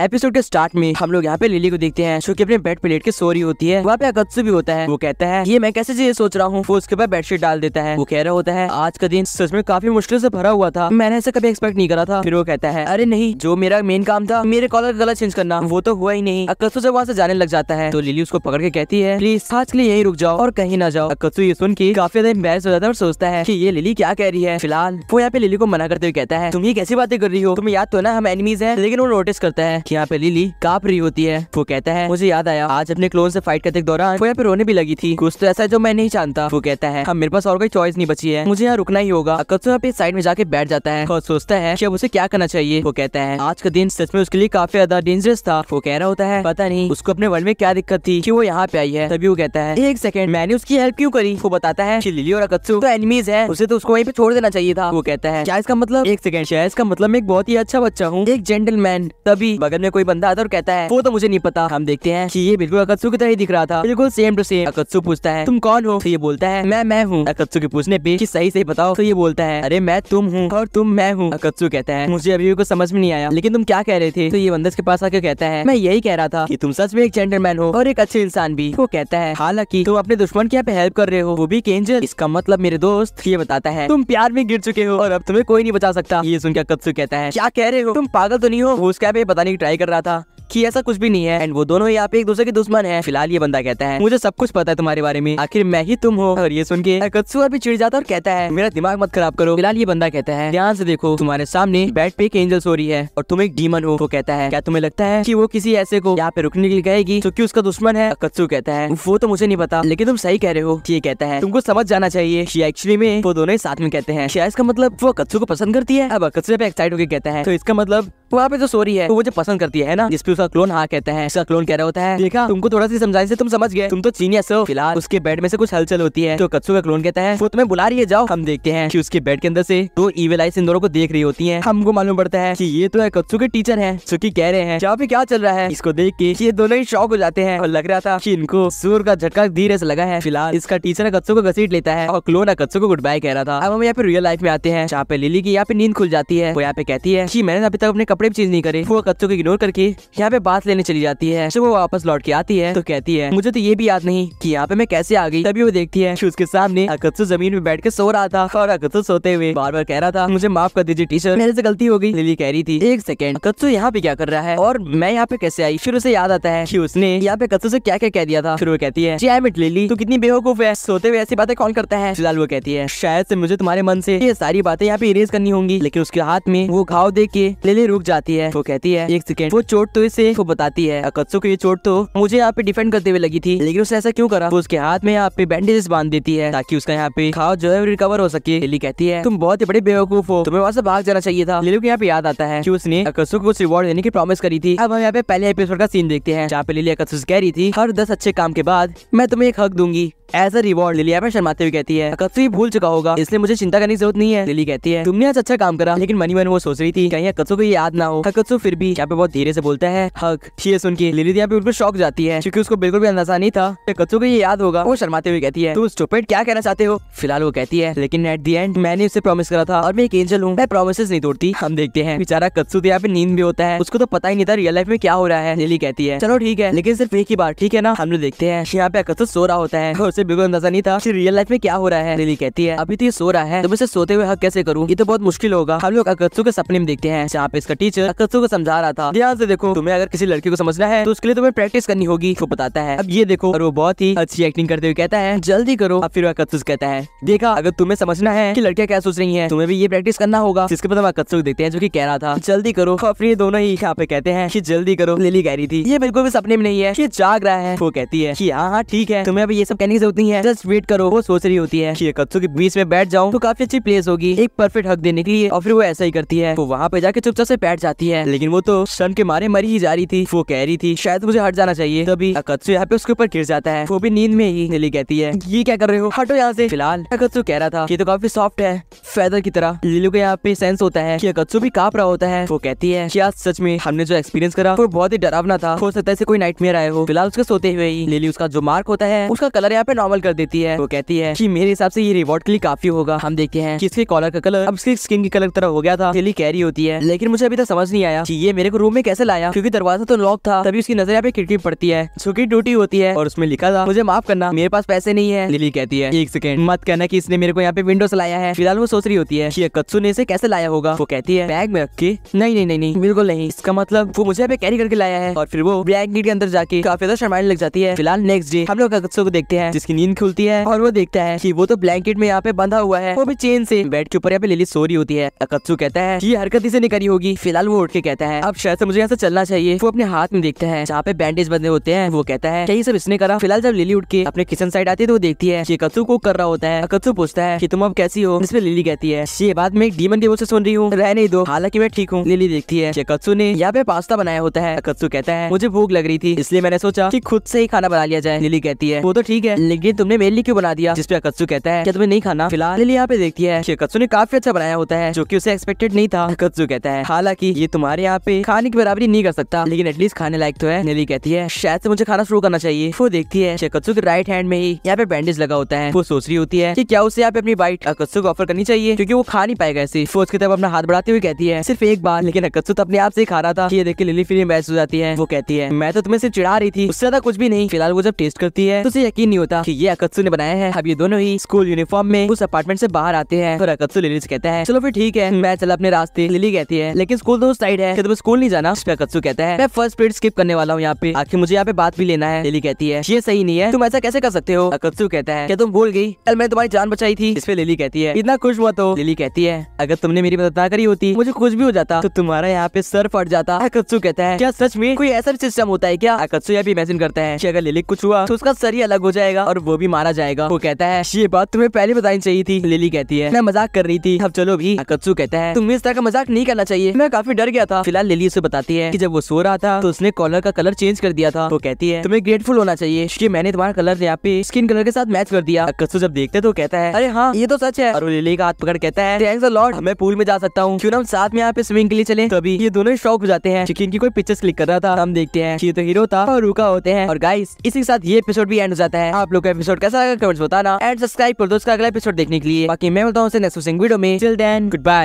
episode के start में हम लोग यहाँ पे लिली को देखते हैं जो कि अपने बेड पे लेट के सो रही होती है वहाँ पे अकत्सु भी होता है वो कहता है ये मैं कैसे ये सोच रहा हूँ वो उसके ऊपर बेडशीट डाल देता है वो कह रहा होता है आज का दिन सच में काफी मुश्किल से भरा हुआ था मैंने ऐसा कभी एक्सपेक्ट नहीं करा था फिर वो कहता है अरे नहीं जो मेरा मेन काम था मेरे कॉलर का गला चेंज करना वो तो हुआ ही नहीं अकत्सु जब वहाँ से जाने लग जाता है तो लिली उसको पकड़ के कहती है प्लीज आज के लिए यही रुक जाओ और कहीं ना जाओ अकत्सु ये सुन के काफी ज्यादा एम्बेस हो जाता है और सोचता है की ये लिली क्या कह रही है फिलहाल वो यहाँ पे लिली को मना करते हुए कहता है तुम ये कैसी बातें कर रही हो तुम्हें याद तो ना हम एनिमीज है लेकिन वो नोटिस करता है यहाँ पे लिली काप रही होती है वो कहता है मुझे याद आया आज अपने क्लोन से फाइट करते दौरान वो यहाँ पे रोने भी लगी थी कुछ तो ऐसा है जो मैं नहीं जानता वो कहता है हम मेरे पास और कोई चॉइस नहीं बची है मुझे यहाँ रुकना ही होगा अकत्सु यहाँ पे साइड में जाके बैठ जाता है और सोचता है की अब उसे क्या करना चाहिए वो कहता है आज का दिन सच में उसके लिए काफी ज्यादा डेंजरस था वो कह रहा होता है पता नहीं उसको अपने वर्ल्ड में क्या दिक्कत थी की वो यहाँ पे आई है तभी वो कहता है एक सेकंड मैंने उसकी हेल्प क्यों करी वो बताता है लिली और अकत्सु तो एनिमीज है उसे तो उसको वहीं पे छोड़ देना चाहिए था वो कहता है क्या इसका मतलब एक सेकंड शायद इसका मतलब मैं एक बहुत ही अच्छा बच्चा हूँ एक जेंटलमैन तभी बगल गार्डन में कोई बंदा आता और कहता है वो तो मुझे नहीं पता हम देखते हैं कि ये बिल्कुल अकत्सु की तरह ही दिख रहा था बिल्कुल सेम टू सेम अकत्सु पूछता है तुम कौन हो तो ये बोलता है मैं मैं हूँ अकत्सु के पूछने पे कि सही सही बताओ तो ये बोलता है अरे मैं तुम हूँ और तुम मैं हूँ अकत्सु कहता है मुझे अभी कुछ समझ में नहीं आया लेकिन तुम क्या कह रहे थे तो ये बंदा इसके पास आकर कहता है मैं यही कह रहा था की तुम सच में एक जेंटलमैन हो और एक अच्छे इंसान भी वो कहता है हालांकि तुम अपने दुश्मन के यहाँ पे हेल्प कर रहे हो वो भी केंजल इसका मतलब मेरे दोस्त ये बताता है तुम प्यार में गिर चुके हो और अब तुम्हें कोई नहीं बचा सकता ये सुनकर अकत्सु कहता है क्या कह रहे हो तुम पागल तो नहीं हो उसके उसका पता नहीं ट्राई कर रहा था कि ऐसा कुछ भी नहीं है एंड वो दोनों यहाँ पे एक दूसरे के दुश्मन है फिलहाल ये बंदा कहता है मुझे सब कुछ पता है तुम्हारे बारे में आखिर मैं ही तुम हो और ये सुन के कत्सुआ भी चिड़ जाता और कहता है मेरा दिमाग मत खराब करो फिलहाल ये बंदा कहता है ध्यान से देखो तुम्हारे सामने बैट पे एक एंजल सो रही है और तुम एक डीमन हो वो कहता है क्या तुम्हें लगता है की वो किसी ऐसे को यहाँ पे रुकने के लिए कहेगी क्योंकि उसका दुश्मन है कत्सु कहता है वो तो मुझे नहीं पता लेकिन तुम सही कह रहे हो ये कहता है तुमको समझ जाना चाहिए एक्चुअली में वो दोनों साथ में कहते हैं इसका मतलब वो कत्सू को पसंद करती है अब कत्सु पे एक्साइट होकर कहता है तो इसका मतलब वहाँ पे जो सोरी है तो वो जो पसंद करती है ना जिसपे उसका क्लोन हाँ कहता है इसका क्लोन कह रहा होता है देखा तुमको थोड़ा सी समझाने से तुम समझ गए तुम तो चीनियस हो फिलहाल उसके बेड में से कुछ हलचल होती है तो कत्सु का क्लोन कहता है वो तुम्हें बुला रही है जाओ हम देखते हैं की उसके बेड के अंदर से दो ईवेल आई सिंदोरों दोनों को देख रही होती है हमको मालूम पड़ता है की ये तो है कत्सु के टीचर है सुखी कह रहे हैं जहाँ पे क्या चल रहा है इसको देख के ये दोनों ही शौक हो जाते हैं और लग रहा था की इनको सूर का झटका धीरे से लगा है फिलहाल इसका टीचर कत्सु को घसीट लेता है और क्लोन कत्सु को गुड बाय कह रहा था अब हम यहाँ पे रियल लाइफ में आते हैं जहाँ पे लिली की यहाँ पे नींद खुल जाती है वो यहाँ पे कहती है की मैंने अभी तक अपने कपड़े भी चेंज नहीं करे वो कच्चों को इग्नोर करके यहाँ पे बात लेने चली जाती है वो वापस लौट के आती है तो कहती है मुझे तो ये भी याद नहीं की यहाँ पे मैं कैसे आ गई तभी वो देखती है उसके सामने अकत्सु जमीन में बैठ के सो रहा था और अकत्सु सोते हुए बार बार कह रहा था मुझे माफ कर दीजिए टीचर मेरे से गलती हो गई लिली कह रही थी एक सेकंड अकत्सु यहाँ पे क्या कर रहा है और मैं यहाँ पे कैसे आई फिर उसे याद आता है कि उसने यहाँ पे कत्सु से क्या क्या कह दिया था फिर वो कहती है जी लिली तू कितनी बेवकूफ है सोते हुए ऐसी बातें कौन करता है फिलहाल वो कहती है शायद से मुझे तुम्हारे मन से ये सारी बातें यहाँ पे इरेज करनी होंगी लेकिन उसके हाथ में वो घाव देख के लिली रुक जाती है वो कहती है एक सेकेंड वो चोट तो इसे वो बताती है अकत्सु की चोट तो मुझे यहाँ पे डिफेंड करते हुए लगी थी लेकिन उसने ऐसा क्यों करा वो उसके हाथ में यहाँ पे बैंडेजेस बांध देती है ताकि उसका यहाँ पे खाओ जो है रिकवर हो सके लिली कहती है तुम बहुत ही बड़े बेवकूफ हो तुम्हें वहाँ से भाग जाना चाहिए था लिली को यहाँ पे याद आता है की उसने अकत्सु को रिवॉर्ड देने की प्रॉमिस करी थी अब हम यहाँ पे पहले एपिसोड का सीन देखते हैं जहाँ पे लिली अकत्सु कह रही थी हर दस अच्छे काम के बाद मैं तुम्हें एक हक दूंगी एज अ रिवॉर्ड लिलिया पे शर्माते हुए कहती है अकत्सु तो ये भूल चुका होगा इसलिए मुझे चिंता करने की जरूरत नहीं है लिली कहती है तुमने आज अच्छा काम करा लेकिन मनी मन वो सोच रही थी कहीं अकत्सु को याद ना हो हकत्सु तो फिर भी यहाँ पे बहुत धीरे से बोलता है हक ये सुन के लिली यहाँ पे बिल्कुल शौक जाती है क्योंकि उसको बिल्कुल भी अंदाजा नहीं था हकत्सु को ये याद होगा वो शर्माते हुए कहती है तुम स्टूपेट क्या कहना चाहते हो फिलहाल वो कहती है लेकिन एट दी एंड मैंने उसे प्रॉमिस करा था और मैं एक एंजल हूँ मैं प्रोमिस नहीं तोड़ती हम देखते हैं बेचारा कत्सु यहाँ पे नींद भी होता है उसको तो पता ही नहीं था रियल लाइफ में क्या हो रहा है लिली कहती है चलो ठीक है लेकिन सिर्फ एक ही बार ठीक है ना हम लोग देखते हैं यहाँ पे कत्सु सो रहा होता है उसे बिल्कुल अंदाजा नहीं था रियल लाइफ में क्या हो रहा है लिली कहती है अभी तो ये सो रहा है तो मैं सोते हुए हक कैसे करूँ ये तो बहुत मुश्किल होगा हम लोग अकत्सु के सपने में देखते हैं जहाँ पे इसका टीचर अकत्सु को समझा रहा था ध्यान से देखो तुम्हें अगर किसी लड़की को समझना है तो उसके लिए तुम्हें प्रैक्टिस करनी होगी वो बताता है अब ये देखो और वो बहुत ही अच्छी एक्टिंग करते हुए कहता है जल्दी करो अब फिर वो अकत्सु कहता है देखा अगर तुम्हें समझना है की लड़कियाँ क्या सोच रही है तुम्हें भी ये प्रैक्टिस करना होगा जिसके बाद हम अकत्सु देखते हैं जो की कह रहा था जल्दी करो तो फिर ये दोनों ही यहाँ पे कहते हैं की जल्दी करो लिली कह रही थी ये बिल्कुल भी सपने में नहीं है की जाग रहा है वो कहती है की हाँ हाँ ठीक है तुम्हें अभी ये सब कहने की जरूरत नहीं है जस्ट वेट करो वो सोच रही होती है की अकत्सु के बीच में बैठ जाऊँ तो काफी अच्छी प्लेस होगी एक परफेक्ट हक देने के लिए और फिर वो ऐसा ही करती है वो वहाँ पे जाके चुपचाप से बैठ बैठ जाती है लेकिन वो तो सन के मारे मरी ही जा रही थी वो कह रही थी शायद मुझे हट जाना चाहिए तभी अकत्सु यहाँ पे उसके ऊपर गिर जाता है वो भी नींद में ही लिली कहती है ये क्या कर रहे हो हटो यहाँ से फिलहाल अकत्सु कह रहा था ये तो काफी सॉफ्ट है फैदर की तरह लीलू का यहाँ पे सेंस होता है की अकत्सु भी काप रहा होता है वो कहती है क्या सच में हमने जो एक्सपीरियंस करा वो बहुत ही डरावना था हो सकता है कोई नाइट आए हो फिलहाल उसके सोते हुए ही लिली उसका जो मार्क होता है उसका कलर यहाँ पे नॉर्मल कर देती है वो कहती है की मेरे हिसाब से ये रिवॉर्ड के लिए काफी होगा हम देखते हैं किसके कॉलर का कलर अब इसकी स्किन की कलर तरह हो गया था लिली कह रही होती है लेकिन मुझे अभी तक समझ नहीं आया कि ये मेरे को रूम में कैसे लाया क्योंकि दरवाजा तो लॉक था तभी उसकी नजर यहाँ पे खिड़की पड़ती है छुकी टूटी होती है और उसमें लिखा था मुझे माफ करना मेरे पास पैसे नहीं है लिली कहती है एक सेकेंड मत कहना की इसने मेरे को यहाँ पे विंडो से लाया है फिलहाल वो सोच रही होती है कत्सु ने इसे कैसे लाया होगा वो कहती है बैग में रख के नहीं नहीं नहीं बिल्कुल नहीं इसका मतलब वो मुझे यहाँ पे कैरी करके लाया है और फिर वो ब्लैक के अंदर जाके काफी ज्यादा शर्माने लग जाती है फिलहाल नेक्स्ट डे हम लोग कत्सु को देखते हैं जिसकी नींद खुलती है और वो देखता है की वो तो ब्लैंकेट में यहाँ पे बंधा हुआ है वो भी चेन से बेड के ऊपर यहाँ पे लिली सो रही होती है अकत्सु कहता है ये हरकत इसे नहीं करी होगी फिलहाल फिलहाल वो उठ के कहता है अब शायद मुझे यहाँ से चलना चाहिए वो अपने हाथ में देखता है जहाँ पे बैंडेज बंधे होते हैं वो कहता है यही सब इसने करा फिलहाल जब लिली उठ के अपने किचन साइड आती है तो वो देखती है कि कत्सु को कर रहा होता है कत्सु पूछता है की तुम अब कैसी हो इसमें लिली कहती है ये बात मैं एक डीमन के वो सुन रही हूँ रह नहीं दो हालांकि मैं ठीक हूँ लिली देखती है कत्सु ने यहाँ पे पास्ता बनाया होता है कत्सु कहता है मुझे भूख लग रही थी इसलिए मैंने सोचा की खुद से ही खाना बना लिया जाए लिली कहती है वो तो ठीक है लेकिन तुमने मेरे लिए क्यों बना दिया जिसपे कत्सु कहता है तुम्हें नहीं खाना फिलहाल लिली यहाँ पे देखती है कत्सु ने काफी अच्छा बनाया होता है जो की उसे एक्सपेक्टेड नहीं था कत्सु कहता है हालांकि कि ये तुम्हारे यहाँ पे खाने की बराबरी नहीं कर सकता लेकिन एटलीस्ट खाने लायक तो है नेली कहती है शायद से मुझे खाना शुरू करना चाहिए वो देखती है शेकत्सु के राइट हैंड में ही यहाँ पे बैंडेज लगा होता है वो सोच रही होती है की क्या उसे यहाँ पे अपनी बाइट अकत्सु को ऑफर करनी चाहिए क्यूँकी वो खा नहीं पाएगा ऐसे वो उसकी तरफ अपना हाथ बढ़ाते हुए कहती है सिर्फ एक बार लेकिन अकत्सु तो अपने आप से खा रहा था ये देख के लिली फिर महसूस हो जाती है वो कहती है मैं तो तुम्हें सिर्फ चिड़ा रही थी उससे ज्यादा कुछ भी नहीं फिलहाल वो जब टेस्ट करती है तो उसे यकीन नहीं होता की ये अकत्सु ने बनाया है अब ये दोनों ही स्कूल यूनिफॉर्म में उस अपार्टमेंट से बाहर आते हैं और अकत्सु लिली से कहता है चलो फिर ठीक है मैं चला अपने रास्ते लिली कहती है लेकिन स्कूल दोस्त साइड है तुम्हें स्कूल नहीं जाना उस कत्सू कहता है मैं फर्स्ट पीरियड स्किप करने वाला हूँ यहाँ पे आखिर मुझे यहाँ पे बात भी लेना है लेली कहती है ये सही नहीं है तुम ऐसा कैसे कर सकते हो अकत्सु कहता है क्या तुम भूल गई कल मैं तुम्हारी जान बचाई थी इसे लिली लेली कहती है इतना खुश हुआ तो लिली कहती है अगर तुमने मेरी मदद ना करी होती मुझे कुछ भी हो जाता तो तुम्हारा यहाँ पे सर फट जाता अकत्सु कहता है क्या सच में कोई ऐसा सिस्टम होता है क्या अकत्सु यहाँ इमेजिन करता है की अगर लेली कुछ हुआ तो उसका सर ही अलग हो जाएगा और वो भी मारा जाएगा वो कहता है ये बात तुम्हें पहले बतानी चाहिए थी लेली कहती है मैं मजाक कर रही थी अब चलो भी अकत्सु कहता है तुम्हें इस तरह का मजाक नहीं करना चाहिए मैं काफी डर गया था फिलहाल लिली उसे बताती है कि जब वो सो रहा था तो उसने कॉलर का कलर चेंज कर दिया था वो तो कहती है तुम्हें ग्रेटफुल होना चाहिए कि मैंने तुम्हारा कलर यहाँ पे स्किन कलर के साथ मैच कर दिया कसू जब देखते तो कहता है अरे हाँ ये तो सच है और लिली का हाथ पकड़ कहता है लॉर्ड मैं पूल में जा सकता हूँ क्यों हम साथ में यहाँ पे स्विमिंग के लिए चले तभी ये दोनों शौक हो जाते हैं क्योंकि कोई पिक्चर क्लिक कर रहा था हम देखते हैं ये तो हीरो था और रुका होते हैं और गाइस इसी के साथ ये एपिसोड भी एंड हो जाता है आप लोग का एपिसोड कैसा लगा कमेंट्स बताना एंड सब्सक्राइब कर दो उसका अगला एपिसोड देखने के लिए बाकी मैं बताऊँ वीडियो में चिल देन गुड बाय